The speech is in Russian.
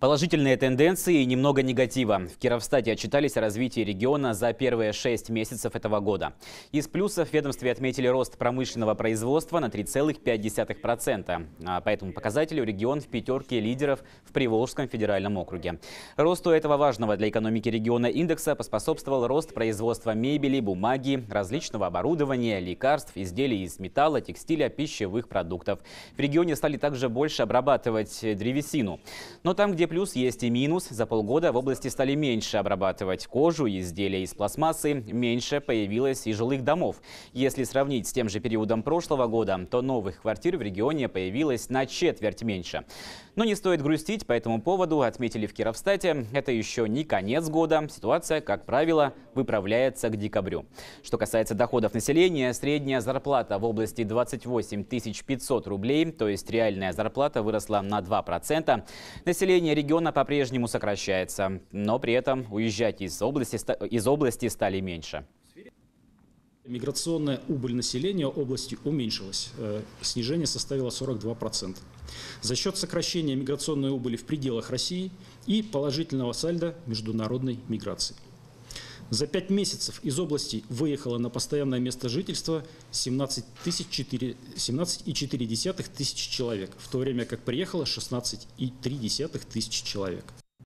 Положительные тенденции и немного негатива. В Кировстате отчитались о развитии региона за первые шесть месяцев этого года. Из плюсов в ведомстве отметили рост промышленного производства на 3,5%. А по этому показателю регион в пятерке лидеров в Приволжском федеральном округе. Росту этого важного для экономики региона индекса поспособствовал рост производства мебели, бумаги, различного оборудования, лекарств, изделий из металла, текстиля, пищевых продуктов. В регионе стали также больше обрабатывать древесину. Но там, где где плюс, есть и минус. За полгода в области стали меньше обрабатывать кожу, и изделия из пластмассы, меньше появилось и жилых домов. Если сравнить с тем же периодом прошлого года, то новых квартир в регионе появилось на четверть меньше. Но не стоит грустить по этому поводу, отметили в Кировстате. Это еще не конец года. Ситуация, как правило, выправляется к декабрю. Что касается доходов населения, средняя зарплата в области 28 500 рублей, то есть реальная зарплата выросла на 2%. Население региона по-прежнему сокращается, но при этом уезжать из области, из области стали меньше. Миграционная убыль населения области уменьшилась. Э, снижение составило 42%. За счет сокращения миграционной убыли в пределах России и положительного сальда международной миграции. За пять месяцев из области выехало на постоянное место жительства 17,4 17 тысяч человек, в то время как приехало 16,3 тысяч человек.